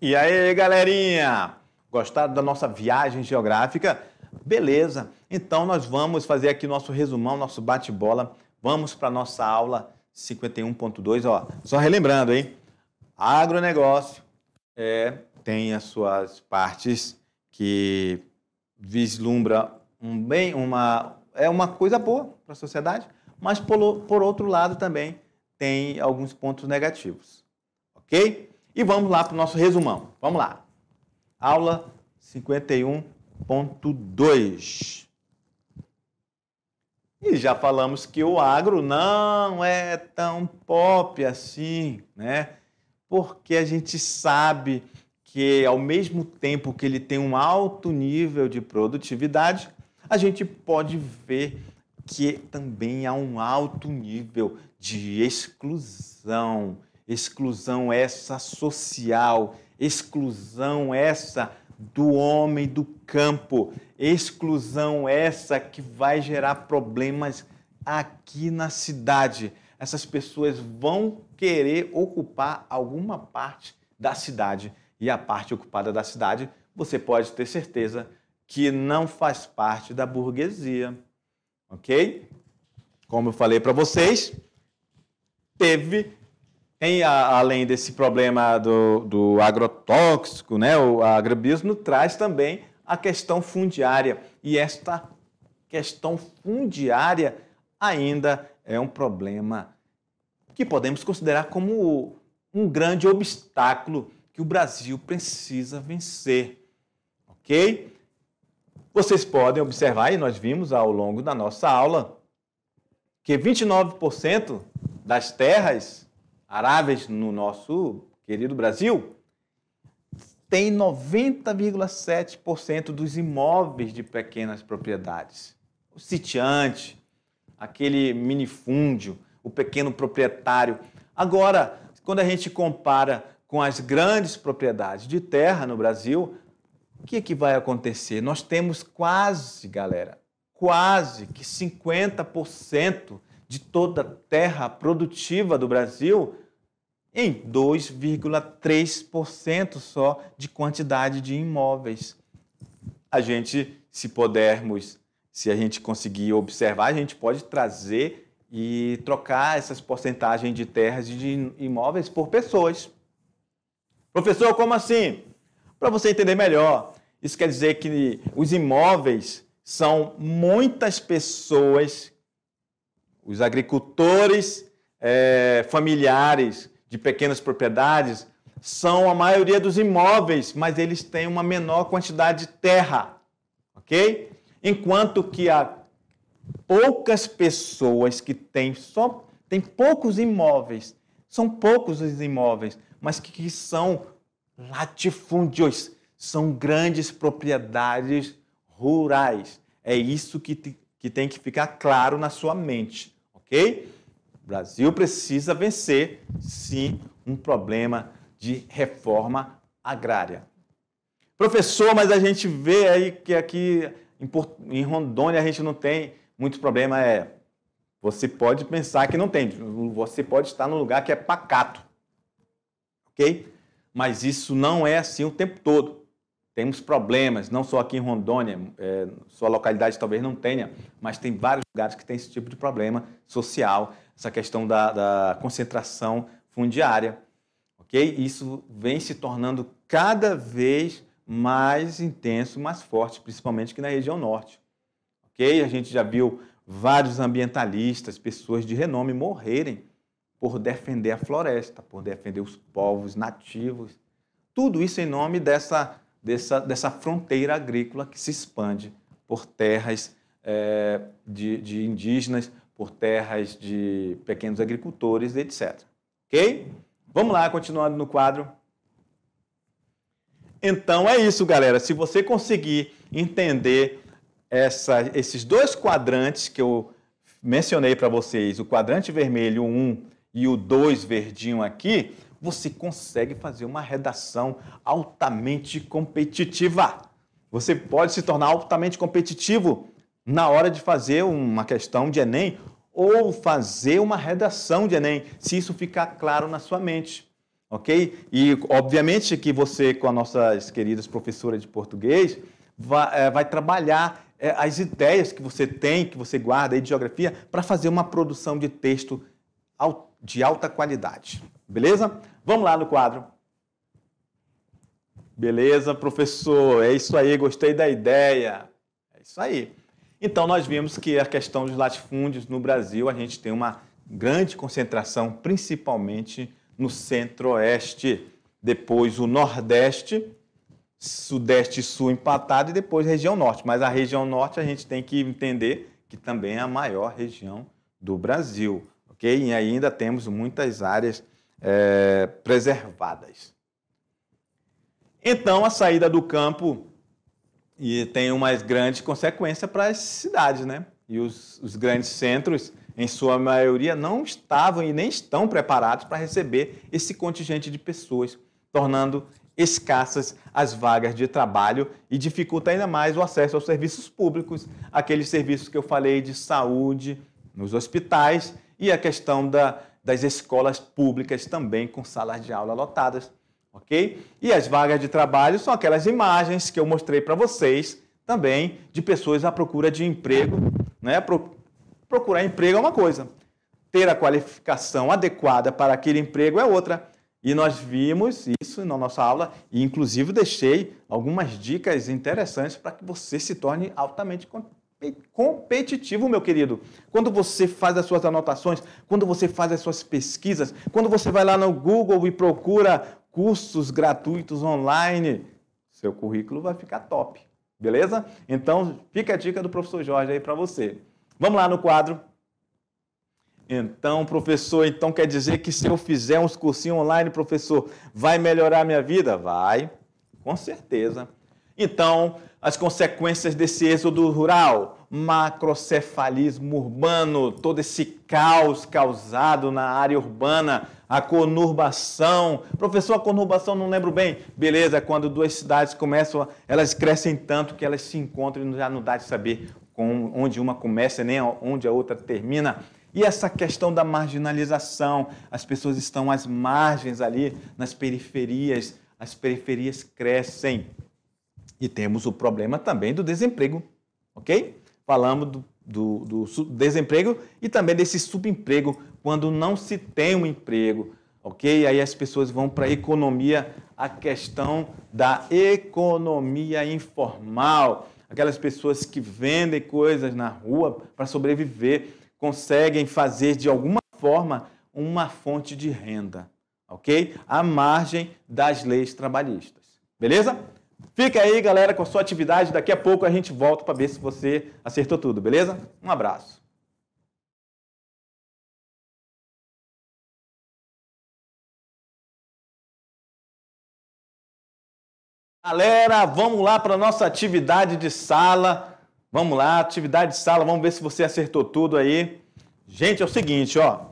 E aí, galerinha? Gostaram da nossa viagem geográfica? Beleza. Então nós vamos fazer aqui nosso resumão, nosso bate-bola. Vamos para nossa aula 51.2, ó. Só relembrando, hein? Agronegócio é, tem as suas partes que vislumbra um bem, uma é uma coisa boa para a sociedade, mas por, por outro lado também tem alguns pontos negativos. OK? E vamos lá para o nosso resumão. Vamos lá. Aula 51.2. E já falamos que o agro não é tão pop assim, né? Porque a gente sabe que ao mesmo tempo que ele tem um alto nível de produtividade, a gente pode ver que também há um alto nível de exclusão, exclusão essa social, exclusão essa do homem do campo, exclusão essa que vai gerar problemas aqui na cidade. Essas pessoas vão querer ocupar alguma parte da cidade e a parte ocupada da cidade, você pode ter certeza que não faz parte da burguesia, ok? Como eu falei para vocês, teve tem, a, além desse problema do, do agrotóxico, né, o agrobismo traz também a questão fundiária. E esta questão fundiária ainda é um problema que podemos considerar como um grande obstáculo que o Brasil precisa vencer. Ok? Vocês podem observar, e nós vimos ao longo da nossa aula, que 29% das terras aráveis no nosso querido Brasil, tem 90,7% dos imóveis de pequenas propriedades. O sitiante, aquele minifúndio, o pequeno proprietário. Agora, quando a gente compara com as grandes propriedades de terra no Brasil, o que, é que vai acontecer? Nós temos quase, galera, quase que 50% de toda a terra produtiva do Brasil em 2,3% só de quantidade de imóveis. A gente, se pudermos, se a gente conseguir observar, a gente pode trazer e trocar essas porcentagens de terras e de imóveis por pessoas. Professor, como assim? Para você entender melhor, isso quer dizer que os imóveis são muitas pessoas os agricultores é, familiares de pequenas propriedades são a maioria dos imóveis, mas eles têm uma menor quantidade de terra, ok? Enquanto que há poucas pessoas que têm só tem poucos imóveis, são poucos os imóveis, mas que, que são latifúndios, são grandes propriedades rurais. É isso que, te, que tem que ficar claro na sua mente ok? O Brasil precisa vencer, sim, um problema de reforma agrária. Professor, mas a gente vê aí que aqui em Rondônia a gente não tem muito problema. É, você pode pensar que não tem, você pode estar num lugar que é pacato, ok? Mas isso não é assim o tempo todo. Temos problemas, não só aqui em Rondônia, é, sua localidade talvez não tenha, mas tem vários lugares que tem esse tipo de problema social, essa questão da, da concentração fundiária. ok? Isso vem se tornando cada vez mais intenso, mais forte, principalmente aqui na região norte. ok? A gente já viu vários ambientalistas, pessoas de renome morrerem por defender a floresta, por defender os povos nativos. Tudo isso em nome dessa dessa, dessa fronteira agrícola que se expande por terras é, de, de indígenas, por terras de pequenos agricultores, etc. Ok? Vamos lá, continuando no quadro. Então é isso, galera. Se você conseguir entender essa, esses dois quadrantes que eu mencionei para vocês, o quadrante vermelho 1 e o 2 verdinho aqui, você consegue fazer uma redação altamente competitiva. Você pode se tornar altamente competitivo na hora de fazer uma questão de Enem ou fazer uma redação de Enem, se isso ficar claro na sua mente. Ok? E, obviamente, que você, com as nossas queridas professoras de português, vai, é, eh, vai trabalhar é, as ideias que você tem, que você guarda aí de geografia, para fazer uma produção de texto de alta qualidade. Beleza? Vamos lá no quadro. Beleza, professor? É isso aí, gostei da ideia. É isso aí. Então, nós vimos que a questão dos latifúndios no Brasil, a gente tem uma grande concentração, principalmente no centro-oeste, depois o nordeste, sudeste e sul empatado e depois região norte. Mas a região norte a gente tem que entender que também é a maior região do Brasil, ok? E ainda temos muitas áreas é, preservadas. Então, a saída do campo e tem uma grande consequência para as cidades, né? E os, os, grandes centros, em sua maioria, não estavam e nem estão preparados para receber esse contingente de pessoas, tornando escassas as vagas de trabalho e dificulta ainda mais o acesso aos serviços públicos, aqueles serviços que eu falei de saúde, nos hospitais e a questão da das escolas públicas também com salas de aula lotadas, ok? E as vagas de trabalho são aquelas imagens que eu mostrei para vocês também de pessoas à procura de emprego, né? Pro procurar emprego é uma coisa, ter a qualificação adequada para aquele emprego é outra. E nós vimos isso na nossa aula e, inclusive, deixei algumas dicas interessantes para que você se torne altamente é competitivo, meu querido. Quando você faz as suas anotações, quando você faz as suas pesquisas, quando você vai lá no Google e procura cursos gratuitos online, seu currículo vai ficar top. Beleza? Então, fica a dica do professor Jorge aí para você. Vamos lá no quadro. Então, professor, então quer dizer que se eu fizer uns cursinhos online, professor, vai melhorar a minha vida? Vai, com certeza. Então, as consequências desse êxodo rural, macrocefalismo urbano, todo esse caos causado na área urbana, a conurbação. Professor, a conurbação não lembro bem. Beleza, quando duas cidades começam, elas crescem tanto que elas se encontram e já não dá de saber onde uma começa nem onde a outra termina. E essa questão da marginalização, as pessoas estão às margens ali, nas periferias, as periferias crescem. E temos o problema também do desemprego, ok? Falamos do, do, do desemprego e também desse subemprego, quando não se tem um emprego, ok? Aí as pessoas vão para a economia, a questão da economia informal. Aquelas pessoas que vendem coisas na rua para sobreviver, conseguem fazer de alguma forma uma fonte de renda, ok? À margem das leis trabalhistas. Beleza? Fica aí, galera, com a sua atividade. Daqui a pouco a gente volta para ver se você acertou tudo, beleza? Um abraço. Galera, vamos lá para a nossa atividade de sala. Vamos lá, atividade de sala, vamos ver se você acertou tudo aí. Gente, é o seguinte, ó.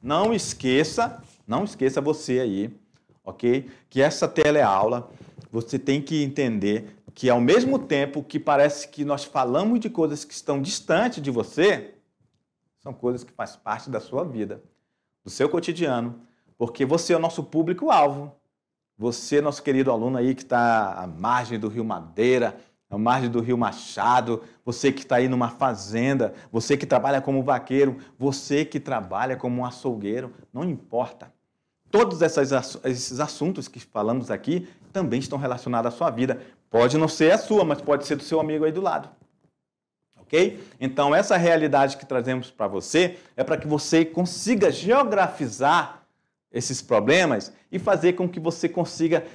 Não esqueça, não esqueça você aí, ok? Que essa tela é aula você tem que entender que, ao mesmo tempo que parece que nós falamos de coisas que estão distantes de você, são coisas que fazem parte da sua vida, do seu cotidiano, porque você é o nosso público-alvo. Você, é nosso querido aluno aí que está à margem do Rio Madeira, à margem do Rio Machado, você que está aí numa fazenda, você que trabalha como vaqueiro, você que trabalha como um açougueiro, não importa. Todos esses assuntos que falamos aqui também estão relacionadas à sua vida. Pode não ser a sua, mas pode ser do seu amigo aí do lado. Ok? Então, essa realidade que trazemos para você é para que você consiga geografizar esses problemas e fazer com que você consiga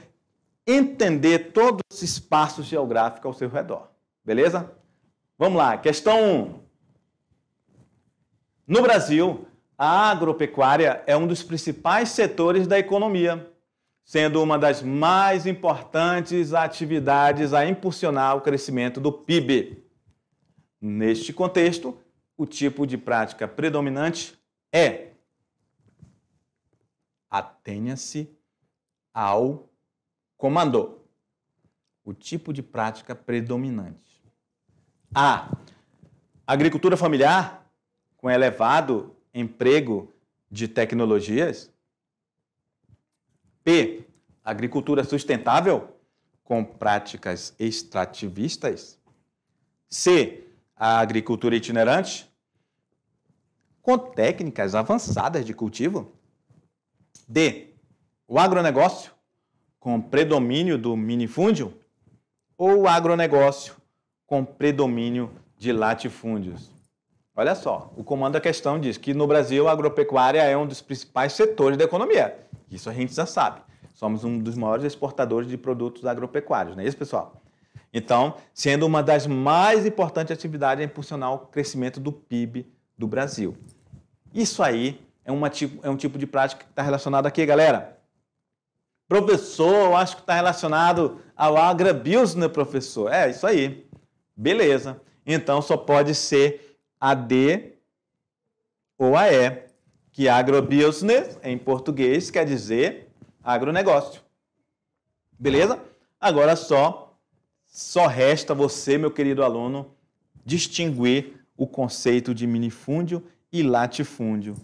entender todo esse espaço geográfico ao seu redor. Beleza? Vamos lá, questão 1. Um. No Brasil, a agropecuária é um dos principais setores da economia sendo uma das mais importantes atividades a impulsionar o crescimento do PIB. Neste contexto, o tipo de prática predominante é atenha-se ao comando. O tipo de prática predominante. A. Agricultura familiar com elevado emprego de tecnologias P. Agricultura sustentável com práticas extrativistas. C. A agricultura itinerante com técnicas avançadas de cultivo. D. O agronegócio com predomínio do minifúndio ou o agronegócio com predomínio de latifúndios. Olha só, o comando da questão diz que no Brasil a agropecuária é um dos principais setores da economia. Isso a gente já sabe. Somos um dos maiores exportadores de produtos agropecuários, não é isso, pessoal? Então, sendo uma das mais importantes atividades a é impulsionar o crescimento do PIB do Brasil. Isso aí é, uma, é um tipo de prática que está relacionado aqui, galera. Professor, eu acho que está relacionado ao agribusiness, né, professor. É, isso aí. Beleza. Então, só pode ser a D ou a E, que é agrobusiness, em português, quer dizer agronegócio. Beleza? Agora só, só resta você, meu querido aluno, distinguir o conceito de minifúndio e latifúndio.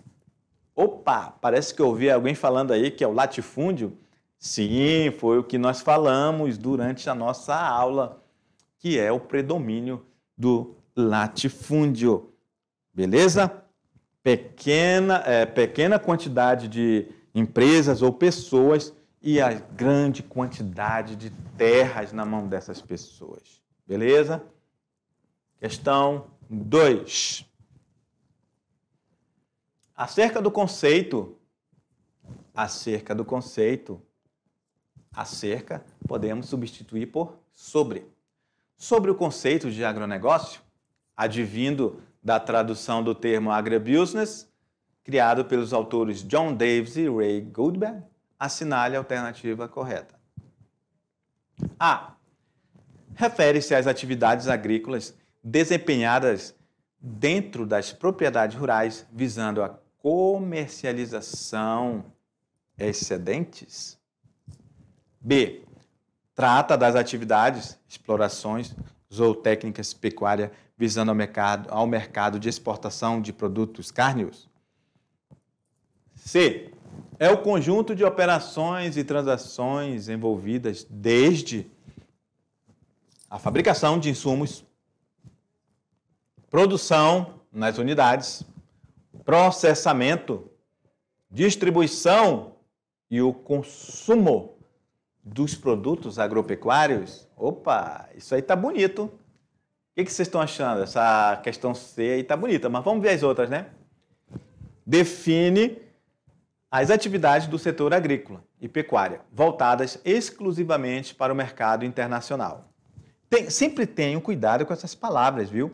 Opa, parece que eu ouvi alguém falando aí que é o latifúndio. Sim, foi o que nós falamos durante a nossa aula, que é o predomínio do latifúndio. Beleza? Pequena, é, pequena quantidade de empresas ou pessoas e a grande quantidade de terras na mão dessas pessoas. Beleza? Questão 2. Acerca do conceito, acerca do conceito, acerca podemos substituir por sobre. Sobre o conceito de agronegócio, advindo da tradução do termo agribusiness, criado pelos autores John Davis e Ray Goodman, assinale a alternativa correta. A. Refere-se às atividades agrícolas desempenhadas dentro das propriedades rurais visando a comercialização excedentes. B. Trata das atividades, explorações, zootécnicas, pecuária, visando ao mercado, ao mercado de exportação de produtos cárneos? C. É o conjunto de operações e transações envolvidas desde a fabricação de insumos, produção nas unidades, processamento, distribuição e o consumo dos produtos agropecuários. Opa, isso aí tá bonito que, que vocês estão achando? Essa questão C aí tá bonita, mas vamos ver as outras, né? Define as atividades do setor agrícola e pecuária voltadas exclusivamente para o mercado internacional. Tem, sempre tenham cuidado com essas palavras, viu?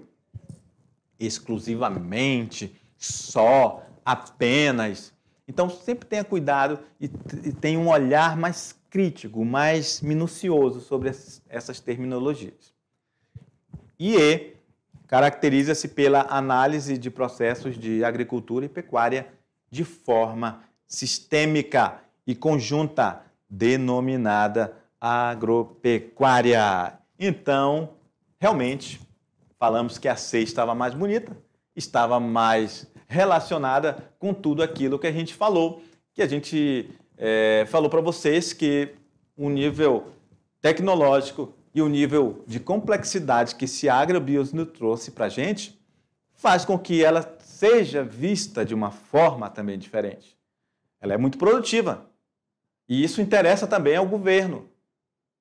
Exclusivamente, só, apenas. Então, sempre tenha cuidado e, e tenha um olhar mais crítico, mais minucioso sobre essas terminologias. E E caracteriza-se pela análise de processos de agricultura e pecuária de forma sistêmica e conjunta, denominada agropecuária. Então, realmente, falamos que a C estava mais bonita, estava mais relacionada com tudo aquilo que a gente falou, que a gente é, falou para vocês que o nível tecnológico e o nível de complexidade que esse agrobusiness trouxe para a gente faz com que ela seja vista de uma forma também diferente. Ela é muito produtiva. E isso interessa também ao governo,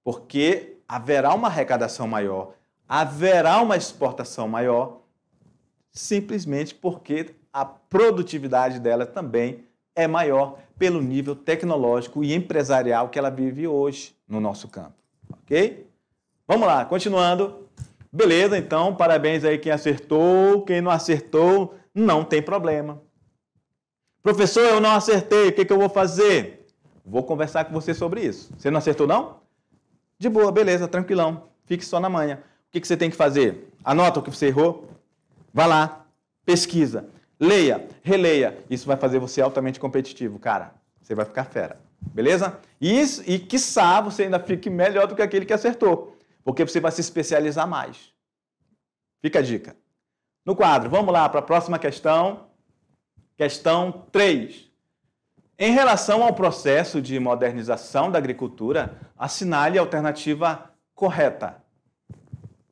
porque haverá uma arrecadação maior, haverá uma exportação maior, simplesmente porque a produtividade dela também é maior pelo nível tecnológico e empresarial que ela vive hoje no nosso campo, ok? Vamos lá, continuando. Beleza, então, parabéns aí quem acertou, quem não acertou, não tem problema. Professor, eu não acertei, o que, que eu vou fazer? Vou conversar com você sobre isso. Você não acertou, não? De boa, beleza, tranquilão. Fique só na manhã. O que, que você tem que fazer? Anota o que você errou. Vá lá, pesquisa, leia, releia. Isso vai fazer você altamente competitivo, cara. Você vai ficar fera, beleza? E, isso, e quiçá você ainda fique melhor do que aquele que acertou porque você vai se especializar mais. Fica a dica. No quadro, vamos lá para a próxima questão. Questão 3. Em relação ao processo de modernização da agricultura, assinale a alternativa correta.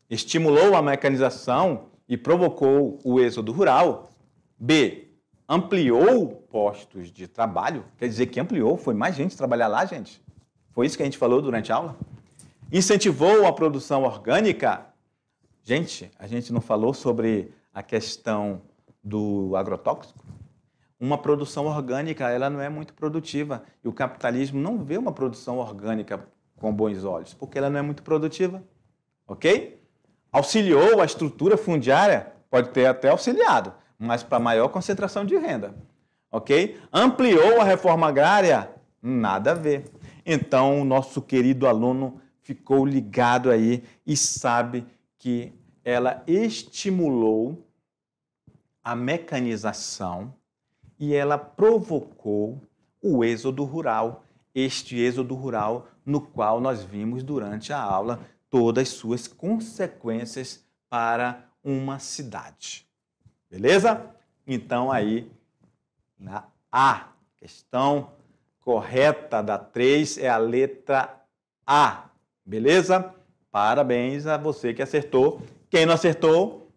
Estimulou a mecanização e provocou o êxodo rural. B. Ampliou postos de trabalho. Quer dizer que ampliou, foi mais gente trabalhar lá, gente. Foi isso que a gente falou durante a aula? incentivou a produção orgânica. Gente, a gente não falou sobre a questão do agrotóxico. Uma produção orgânica, ela não é muito produtiva e o capitalismo não vê uma produção orgânica com bons olhos, porque ela não é muito produtiva. OK? Auxiliou a estrutura fundiária, pode ter até auxiliado, mas para maior concentração de renda. OK? Ampliou a reforma agrária, nada a ver. Então, o nosso querido aluno ficou ligado aí e sabe que ela estimulou a mecanização e ela provocou o êxodo rural, este êxodo rural no qual nós vimos durante a aula todas as suas consequências para uma cidade. Beleza? Então aí na A, questão correta da 3 é a letra A. Beleza? Parabéns a você que acertou. Quem não acertou,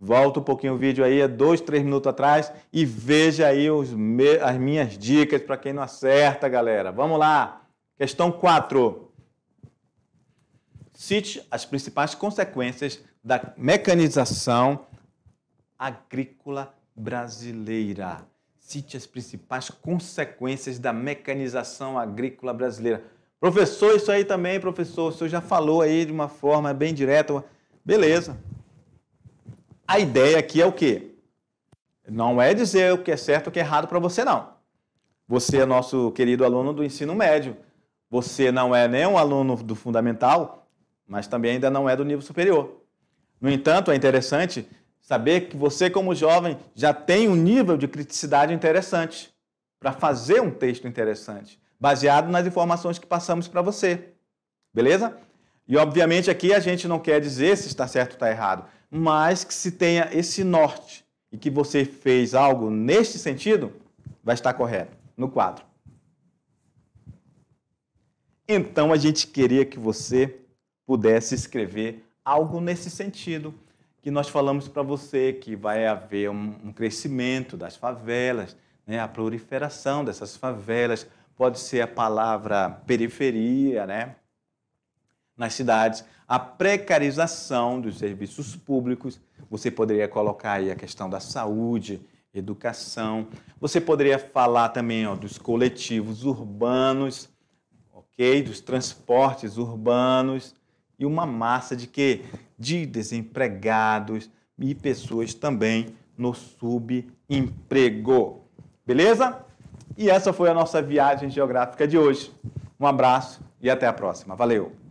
volta um pouquinho o vídeo aí, é dois, três minutos atrás, e veja aí me... as minhas dicas para quem não acerta, galera. Vamos lá! Questão 4. Cite as principais consequências da mecanização agrícola brasileira. Cite as principais consequências da mecanização agrícola brasileira. Professor, isso aí também, professor, o senhor já falou aí de uma forma bem direta. Beleza. A ideia aqui é o quê? Não é dizer o que é certo e o que é errado para você, não. Você é nosso querido aluno do ensino médio. Você não é nem um aluno do fundamental, mas também ainda não é do nível superior. No entanto, é interessante saber que você, como jovem, já tem um nível de criticidade interessante para fazer um texto interessante baseado nas informações que passamos para você. Beleza? E obviamente aqui a gente não quer dizer se está certo ou está errado, mas que se tenha esse norte e que você fez algo neste sentido, vai estar correto no quadro. Então a gente queria que você pudesse escrever algo nesse sentido que nós falamos para você que vai haver um, crescimento das favelas, né, a proliferação dessas favelas, pode ser a palavra periferia, né? Nas cidades, a precarização dos serviços públicos, você poderia colocar aí a questão da saúde, educação. Você poderia falar também ó, dos coletivos urbanos, ok? Dos transportes urbanos e uma massa de quê? De desempregados e pessoas também no subemprego. Beleza? E essa foi a nossa viagem geográfica de hoje. Um abraço e até a próxima. Valeu!